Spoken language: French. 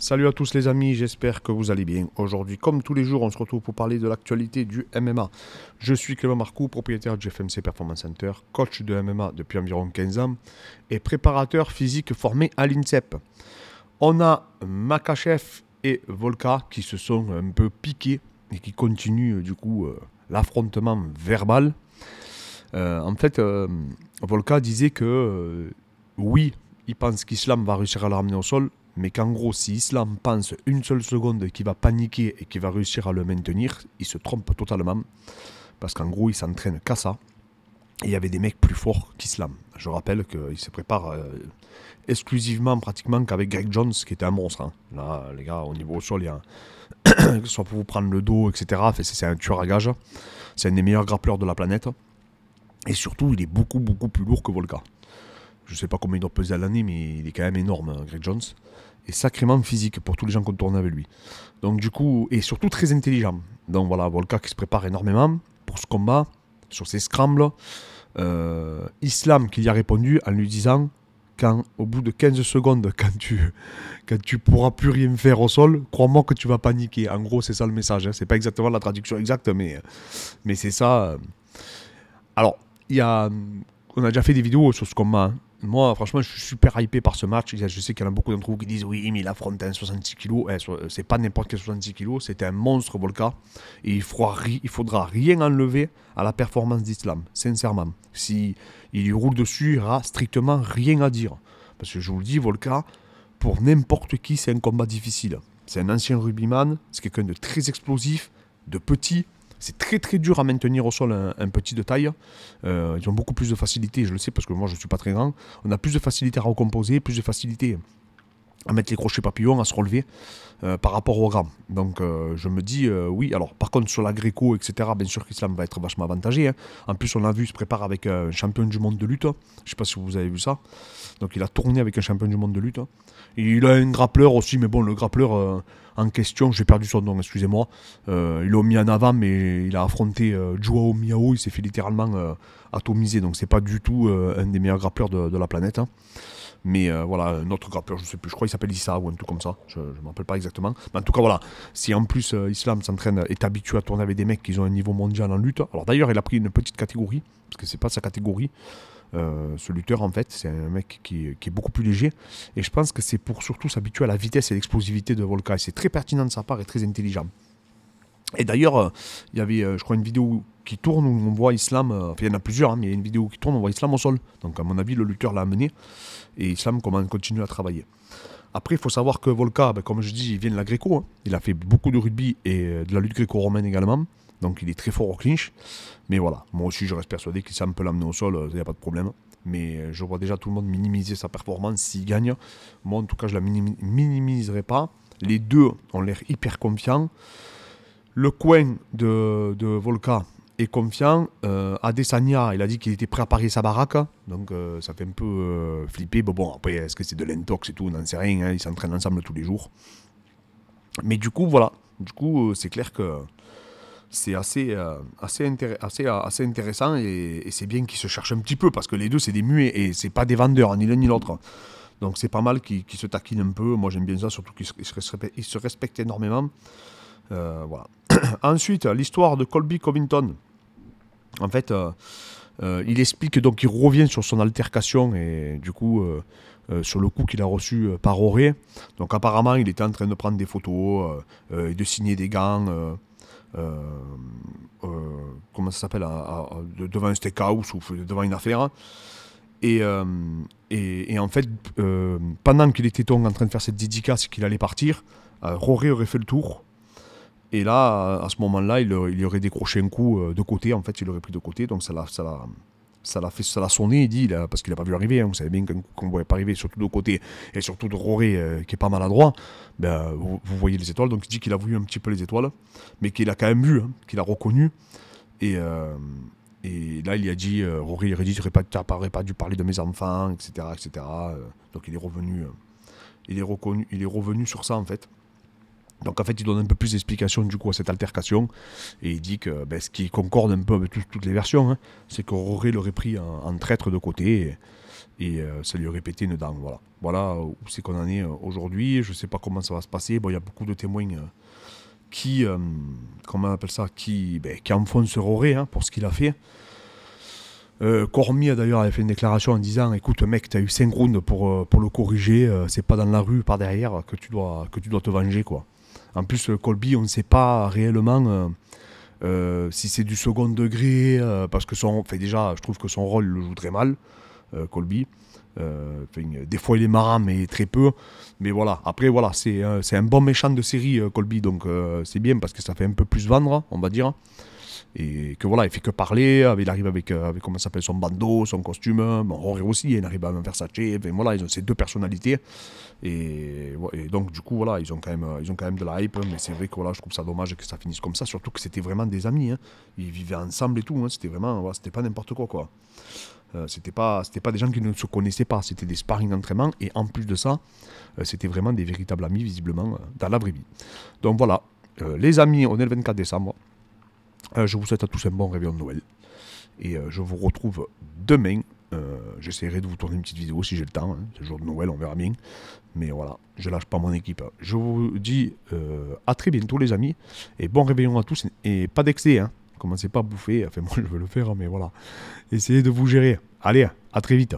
Salut à tous les amis, j'espère que vous allez bien. Aujourd'hui, comme tous les jours, on se retrouve pour parler de l'actualité du MMA. Je suis Clément Marcoux, propriétaire du FMC Performance Center, coach de MMA depuis environ 15 ans et préparateur physique formé à l'INSEP. On a Makachev et Volka qui se sont un peu piqués et qui continuent du coup euh, l'affrontement verbal. Euh, en fait, euh, Volka disait que oui, il pense qu'Islam va réussir à le ramener au sol, mais qu'en gros, si Islam pense une seule seconde qu'il va paniquer et qu'il va réussir à le maintenir, il se trompe totalement. Parce qu'en gros, il s'entraîne qu'à ça. Et il y avait des mecs plus forts qu'Islam. Je rappelle qu'il se prépare euh, exclusivement, pratiquement, qu'avec Greg Jones, qui était un monstre. Hein. Là, les gars, au niveau au sol, il y a soit pour vous prendre le dos, etc. C'est un tueur à gage. C'est un des meilleurs grappleurs de la planète. Et surtout, il est beaucoup, beaucoup plus lourd que Volga je ne sais pas combien il doit peser à l'année, mais il est quand même énorme, hein, Greg Jones. Et sacrément physique pour tous les gens qu'on tourne avec lui. Donc du coup, et surtout très intelligent. Donc voilà, Volka qui se prépare énormément pour ce combat, sur ses scrambles. Euh, Islam qui lui a répondu en lui disant quand au bout de 15 secondes, quand tu quand tu pourras plus rien faire au sol, crois-moi que tu vas paniquer. En gros, c'est ça le message. Hein. Ce n'est pas exactement la traduction exacte, mais mais c'est ça. Alors, il y a, on a déjà fait des vidéos sur ce combat. Hein moi, franchement, je suis super hypé par ce match. Je sais qu'il y en a beaucoup d'entre vous qui disent oui, mais il affronte un 66 kg. Eh, c'est pas n'importe quel 66 kg, c'était un monstre Volka. Et il faudra, faudra rien enlever à la performance d'Islam, sincèrement. Si il roule dessus, il aura strictement rien à dire. Parce que je vous le dis, Volka, pour n'importe qui, c'est un combat difficile. C'est un ancien rugbyman, c'est quelqu'un de très explosif, de petit, c'est très très dur à maintenir au sol un, petit de taille. Euh, ils ont beaucoup plus de facilité, je le sais, parce que moi je ne suis pas très grand. On a plus de facilité à recomposer, plus de facilité à mettre les crochets papillons, à se relever euh, par rapport au gras Donc euh, je me dis, euh, oui, alors par contre sur la Gréco, etc., bien sûr qu'Islam va être vachement avantagé. Hein. En plus, on l'a vu, il se prépare avec un champion du monde de lutte. Hein. Je ne sais pas si vous avez vu ça. Donc il a tourné avec un champion du monde de lutte. Hein. il a un grappleur aussi, mais bon, le grappleur en question, j'ai perdu son nom, excusez-moi. Il l'ont mis en avant, mais il a affronté Joao Miao, il s'est fait littéralement atomiser. Donc c'est pas du tout un des meilleurs grappleurs de, la planète. Mais euh, voilà, voilà, notre grappeur, je ne sais plus, je crois il s'appelle Issa ou un truc comme ça, je ne me rappelle pas exactement. Mais en tout cas, voilà, si en plus euh, Islam s'entraîne, est habitué à tourner avec des mecs qui ont un niveau mondial en lutte, alors d'ailleurs, il a pris une petite catégorie, parce que ce n'est pas sa catégorie. Euh, ce lutteur en fait, c'est un mec qui, qui, est beaucoup plus léger et je pense que c'est pour surtout s'habituer à la vitesse et l'explosivité de Volca et c'est très pertinent de sa part et très intelligent. Et d'ailleurs, il y avait, je crois, une vidéo qui tourne où on voit Islam. Euh, il y en a plusieurs, hein, mais il y a une vidéo qui tourne, on voit Islam au sol. Donc, à mon avis, le lutteur l'a amené et Islam comment continue à travailler. Après, il faut savoir que Volka, ben, comme je dis, il vient de la Gréco. Hein. Il a fait beaucoup de rugby et euh, de la lutte gréco-romaine également. Donc, il est très fort au clinch. Mais voilà, moi aussi, je reste persuadé qu'Islam peut l'amener au sol, euh, il n'y a pas de problème mais je vois déjà tout le monde minimiser sa performance s'il gagne. Moi, en tout cas, je la minimiserai pas. Les deux ont l'air hyper confiants. Le coin de, de Volca, est confiant euh, à Desania Il a dit qu'il était prêt à parier sa baraque. Donc euh, ça fait un peu euh, flipper. bon, après, est-ce que c'est de l'intox et tout On n'en sait rien. Hein. Ils s'entraînent ensemble tous les jours. Mais du coup, voilà. Du coup, euh, c'est clair que c'est assez, assez, assez, intéressant et, c'est bien qu'ils se cherchent un petit peu parce que les deux, c'est des muets et c'est pas des vendeurs, hein, ni l'un ni l'autre. Donc c'est pas mal qu'ils se taquinent un peu. Moi, j'aime bien ça, surtout qu'ils se, se, respectent énormément. voilà. Ensuite, l'histoire de Colby Covington. En fait, euh, euh, il explique donc qu'il revient sur son altercation et du coup. Euh, sur le coup qu'il a reçu par Auré. Donc apparemment, il était en train de prendre des photos et de signer des gants. comment ça s'appelle Devant un steakhouse ou devant une affaire. Et, en fait, pendant qu'il était en train de faire cette dédicace qu'il allait partir, Roré aurait fait le tour et là, à ce moment-là, euh, il, aurait décroché un coup euh, de côté, en fait, il aurait pris de côté, donc ça l'a, ça ça l'a fait, ça sonné, il dit, parce qu'il n'a pas vu arriver, hein. vous savez bien qu'on ne voyait pas arriver, surtout de côté, et surtout de Roré, euh, qui est pas maladroit, ben, vous, voyez les étoiles, donc il dit qu'il a vu un petit peu les étoiles, mais qu'il a quand même vu, hein, qu'il a reconnu, et, et là, il a dit, euh, Rory, il aurait dit, tu n'aurais pas, dû parler de mes enfants, etc., etc., donc il est revenu, il est reconnu, il est revenu sur ça, en fait, donc en fait, il donne un peu plus d'explications du coup à cette altercation et il dit que ben, ce qui concorde un peu avec toutes les versions, hein, c'est que Roré l'aurait pris en, traître de côté et, euh, ça lui aurait pété une dent. Voilà, voilà où c'est qu'on en est euh, aujourd'hui. Je ne sais pas comment ça va se passer. Bon, il y a beaucoup de témoins euh, qui, comment on appelle ça, qui, ben, enfoncent Roré hein, pour ce qu'il a fait. Euh, Cormier d'ailleurs avait fait une déclaration en disant écoute mec as eu 5 rounds pour, le corriger, c'est pas dans la rue par derrière que tu dois, que tu dois te venger quoi. En plus, euh, Colby, on ne sait pas réellement euh, euh, si c'est du second degré, parce que son, fait déjà, je trouve que son rôle le joue très mal, Colby. des fois il est marrant, mais très peu. Mais voilà, après, voilà, c'est un bon méchant de série, Colby. Donc c'est bien parce que ça fait un peu plus vendre, on va dire et que voilà, il fait que parler, il arrive avec, euh, avec comment s'appelle son bandeau, son costume, bon, aussi, il arrive avec Versace, ben voilà, ils ont ces deux personnalités, et, donc du coup, voilà, ils ont quand même, ils ont quand même de la hype, mais c'est vrai que voilà, je trouve ça dommage que ça finisse comme ça, surtout que c'était vraiment des amis, hein. ils vivaient ensemble et tout, hein. c'était vraiment, c'était pas n'importe quoi, quoi. Euh, c'était pas c'était pas des gens qui ne se connaissaient pas c'était des sparring d'entraînement et en plus de ça euh, c'était vraiment des véritables amis visiblement euh, dans la vraie vie donc voilà les amis on est le 24 décembre euh, je vous souhaite à tous un bon réveillon de Noël. Et euh, je vous retrouve demain. Euh, j'essaierai de vous tourner une petite vidéo si j'ai le temps. Hein. C'est le jour de Noël, on verra bien. Mais voilà, je lâche pas mon équipe. Je vous dis à très bientôt les amis. Et bon réveillon à tous. Et pas d'excès. Hein. Commencez pas à bouffer. Enfin moi je veux le faire, mais voilà. Essayez de vous gérer. Allez, à très vite.